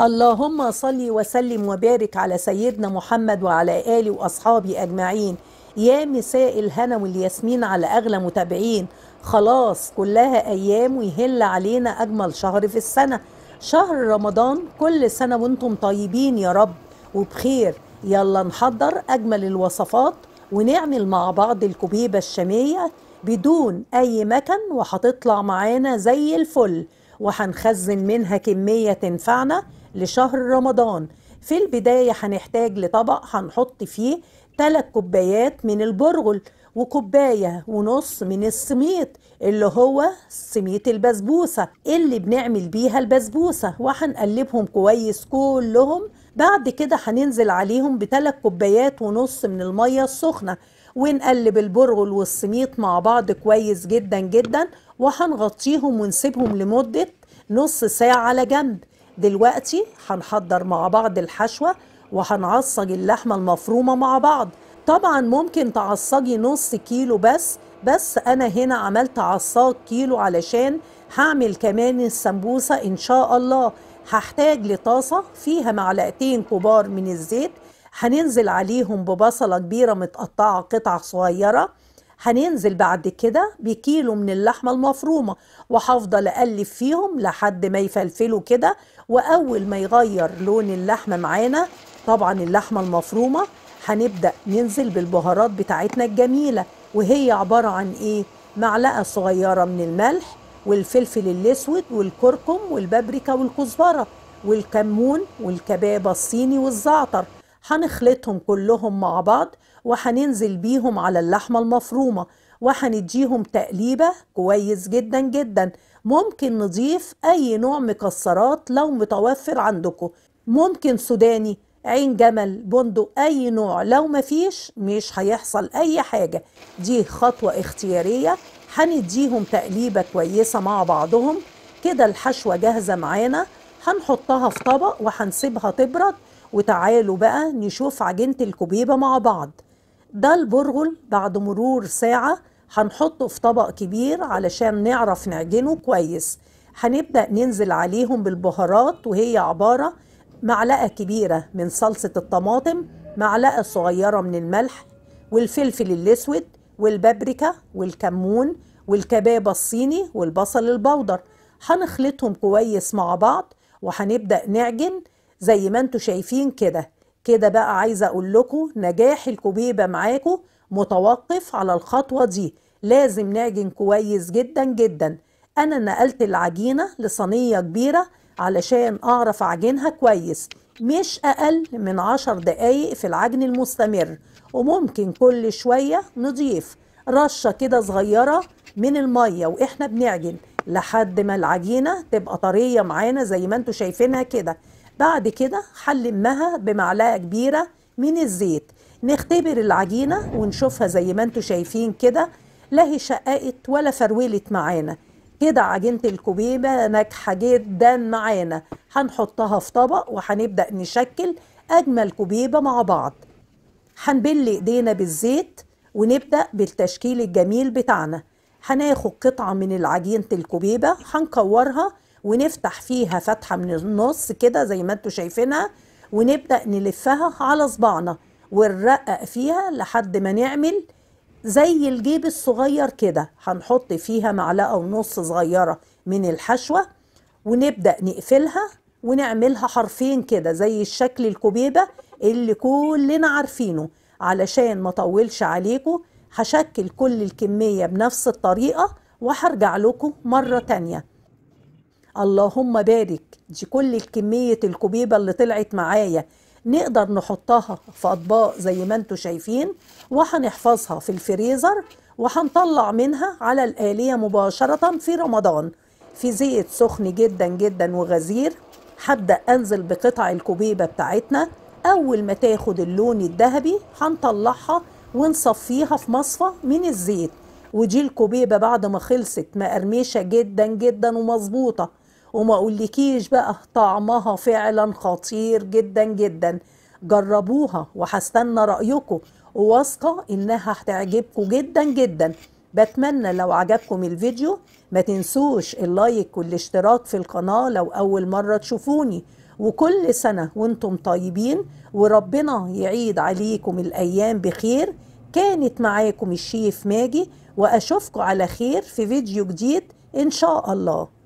اللهم صل وسلم وبارك على سيدنا محمد وعلى آله وأصحابه أجمعين يا مساء الهنا والياسمين على أغلى متابعين خلاص كلها أيام ويهل علينا أجمل شهر في السنة شهر رمضان كل سنة وانتم طيبين يا رب وبخير يلا نحضر أجمل الوصفات ونعمل مع بعض الكبيبة الشامية بدون أي مكن وهتطلع معانا زي الفل وهنخزن منها كمية تنفعنا لشهر رمضان في البداية هنحتاج لطبق هنحط فيه 3 كوبايات من البرغل وكوباية ونص من السميط اللي هو سميط البسبوسة اللي بنعمل بيها البسبوسة وهنقلبهم كويس كلهم بعد كده هننزل عليهم بتلات كوبايات ونص من المية السخنة ونقلب البرغل والسميط مع بعض كويس جدا جدا وهنغطيهم ونسيبهم لمدة نص ساعة على جنب دلوقتي هنحضر مع بعض الحشوة وهنعصج اللحمة المفرومة مع بعض طبعا ممكن تعصجي نص كيلو بس بس انا هنا عملت عصاج كيلو علشان هعمل كمان السمبوسة ان شاء الله هحتاج لطاسة فيها معلقتين كبار من الزيت هننزل عليهم ببصلة كبيرة متقطعة قطع صغيرة هننزل بعد كده بكيلو من اللحمة المفرومة وهفضل أقلب فيهم لحد ما يفلفلوا كده وأول ما يغير لون اللحمة معانا طبعا اللحمة المفرومة هنبدأ ننزل بالبهارات بتاعتنا الجميلة وهي عبارة عن إيه؟ معلقة صغيرة من الملح والفلفل الأسود والكركم والبابريكا والكزبرة والكمون والكبابة الصيني والزعتر هنخلطهم كلهم مع بعض وهننزل بيهم على اللحمة المفرومة وهنديهم تقليبة كويس جدا جدا ممكن نضيف أي نوع مكسرات لو متوفر عندكم ممكن سوداني عين جمل بندق أي نوع لو مفيش مش هيحصل أي حاجة دي خطوة اختيارية هنديهم تقليبة كويسة مع بعضهم كده الحشوة جاهزة معانا هنحطها في طبق وهنسيبها تبرد وتعالوا بقى نشوف عجينة الكوبيبة مع بعض ده البرغل بعد مرور ساعة هنحطه في طبق كبير علشان نعرف نعجنه كويس هنبدأ ننزل عليهم بالبهارات وهي عبارة معلقة كبيرة من صلصة الطماطم معلقة صغيرة من الملح والفلفل الأسود والبابريكا والكمون والكبابة الصيني والبصل البودر هنخلطهم كويس مع بعض وهنبدأ نعجن زي ما انتوا شايفين كده كده بقى عايزه اقول لكم نجاح الكوبيبه معاكم متوقف على الخطوه دي لازم نعجن كويس جدا جدا انا نقلت العجينه لصينيه كبيره علشان اعرف اعجنها كويس مش اقل من عشر دقايق في العجن المستمر وممكن كل شويه نضيف رشه كده صغيره من الميه واحنا بنعجن لحد ما العجينه تبقى طريه معانا زي ما انتوا شايفينها كده بعد كده حلمها بمعلقه كبيره من الزيت نختبر العجينه ونشوفها زي ما انتم شايفين كده لا هي شققت ولا فرولت معانا كده عجينه الكوبيبه ناجحه جدا معانا هنحطها في طبق وهنبدا نشكل اجمل كوبيبه مع بعض هنبل ايدينا بالزيت ونبدا بالتشكيل الجميل بتاعنا هناخد قطعه من العجينه الكوبيبه هنكورها ونفتح فيها فتحة من النص كده زي ما انتوا شايفينها ونبدأ نلفها على صباعنا ونرقق فيها لحد ما نعمل زي الجيب الصغير كده هنحط فيها معلقة ونص صغيرة من الحشوة ونبدأ نقفلها ونعملها حرفين كده زي الشكل الكبيبة اللي كلنا عارفينه علشان ما طولش عليكم هشكل كل الكمية بنفس الطريقة وهرجع لكم مرة تانية اللهم بارك دي كل الكمية الكبيبة اللي طلعت معايا نقدر نحطها في أطباق زي ما انتوا شايفين وهنحفظها في الفريزر وهنطلع منها على الآلية مباشرة في رمضان في زيت سخن جدا جدا وغزير هبدأ أنزل بقطع الكبيبة بتاعتنا أول ما تاخد اللون الذهبي هنطلعها ونصفيها في مصفى من الزيت ودي الكبيبة بعد ما خلصت مقرمشة جدا جدا ومظبوطة وما اقولكيش بقى طعمها فعلا خطير جدا جدا جربوها وهستنى رايكم وواثقه انها هتعجبكم جدا جدا بتمنى لو عجبكم الفيديو ما تنسوش اللايك والاشتراك في القناه لو اول مره تشوفوني وكل سنه وانتم طيبين وربنا يعيد عليكم الايام بخير كانت معاكم الشيف ماجي واشوفكم على خير في فيديو جديد ان شاء الله